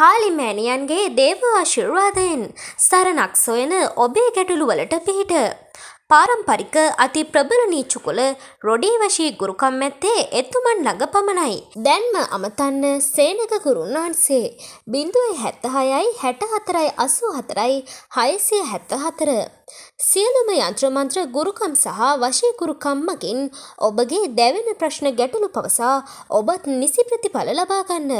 කාලි මෑණියන්ගේ දේව ආශිර්වාදයෙන් සරණක් සොයන ඔබේ ගැටලුවලට පිහිට පාරම්පරික අති ප්‍රබල නීචුකුල රොඩේ වශී ගුරුකම් ඇත්තේ එතුමන් ළඟ පමණයි. දැන්ම අමතන්න සේනක ගුරුන් වහන්සේ බිඳුවයි හැත්තහයයි හැට හතරයි අසු හතරයි හයසිය හැත්ත හතර. සියලුම යන්ත්‍රමන්ත්‍ර ගුරුකම් සහ වශය ගුරුකම් මගින් ඔබගේ දැවෙන ප්‍රශ්න ගැටලු පවසා ඔබත් නිසි ප්‍රතිඵල ලබාගන්න.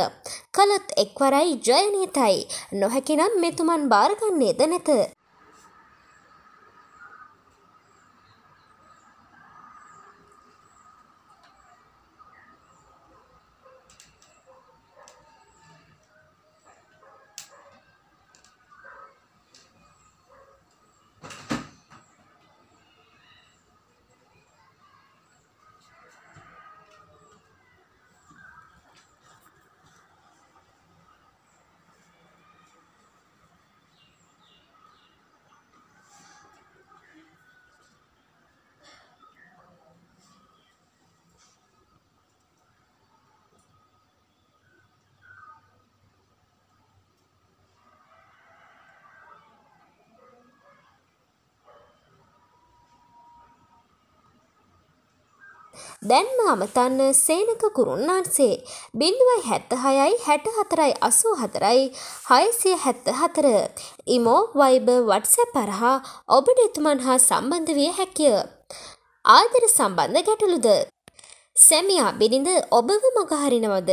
කළත් එක්වරයි ජයනීතයි නොහැකිනම් මෙතුමන් භාරගන්නේද නැත. දැන්ම අමතන්න සේනක කුරුන්නාන්සේ බිඳුවයි හැත්ත හයයි හැට හතරයි අසූ හතරයි හයසිය හැත්ත හතර ඉමෝ වයිබ වටසැ පරහා ඔබට එතුමන් හා සම්බන්ධ විය හැකිය. ආදර සම්බන්ධ ගැටලුද. සැමියා බිරිඳ ඔබව මගහරිනවද.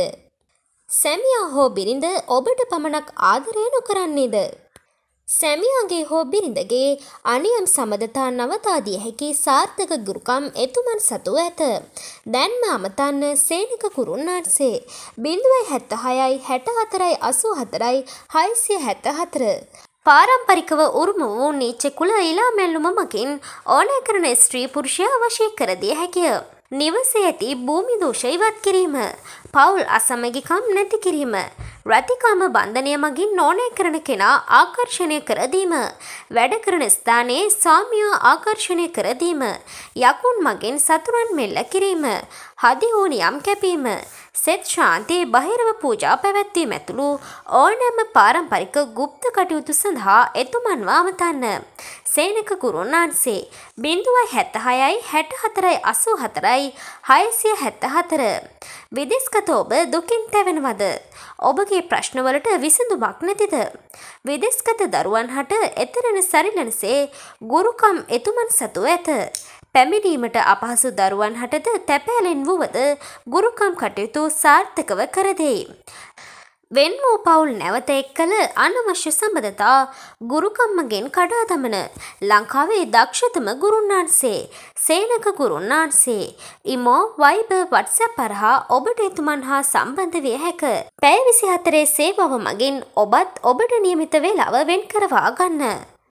සැමියා හෝ බිරිඳ ඔබට පමණක් ආදරය නොකරන්නේද. සැමියාගේ හෝ බිරිඳගේ අනියම් සමදතා නවතාදිය හැකි සාර්ථක ගුරුකම් එතුමන් සතුව ඇත. දැන්ම අමතන්න සේනක කුරුන්නාන්සේ. බිඳුවයි හැත්ත හයයි හැට හතරයි අසූ හතරයි හයිසිය හැත්ත හතර. පාරම්පරිකව උරුම වූ නීච්ච කුල ඉලා මැල්ලුම මකින් ඕනෑ කරන ස්ත්‍රී පුරුෂය වශය කරදිය හැකිය. නිවසේ ඇති භූමි දෝෂ ඉවත් කිරීම, පවුල් අසමගිකම් නැති කිරීම, රතිකාම බන්ධනය මගින් නොනෑ කරන කෙනා ආකර්ෂණය කර දීම, වැඩ කරන ස්ථානයේ සාමියා ආකර්ෂණය කර දීම, යකුන් මගින් සතුරන් මෙල්ල කිරීම, හදි වූ නියම් කැපීම සෙත් ශාන්තියේ බහිරව පූජා පැවැත්වීම ඇතුළු ඕනෑම පාරම්පරික ගුප්ත කටයුතු සඳහා එතුමන්ව අමතන්න. සේනක ගුරුන් වහන්සේ බිඳුවයි හැත්තහයයි හැට හතරයි අසූ හතරයි හයසිය හැත්ත හතර. විදෙස්ගත ඔබ දුකින් තැවෙනවද. ඔබගේ ප්‍රශ්නවලට විසඳුමක් නැතිද. විදෙස්ගත දරුවන් හට එතරෙන සරිලනසේ ගුරුකම් එතුමන් සතුව ඇත. පැමිණීමට අපහසු දරුවන් හටද තැපෑලෙන් වුවද ගුරුකම් කටයුතු සාර්ථකව කරදෙයි. වෙන්මූ පවුල් නැවත එක් කළ අනවශ්‍ය සබඳතා ගුරුකම්මගෙන් කඩා දමන ලංකාවේ දක්ෂතම ගුරුන්නාන්සේ සේනක ගුරුන්නාන්සේ ඉමෝ වයිබ වට්ස පරහා ඔබට එතුමන් හා සම්බන්ධ විය හැක පැය විසි හතරේ සේවව මගින් ඔබත් ඔබට නියමිත වෙලාව වෙන් කරවා ගන්න.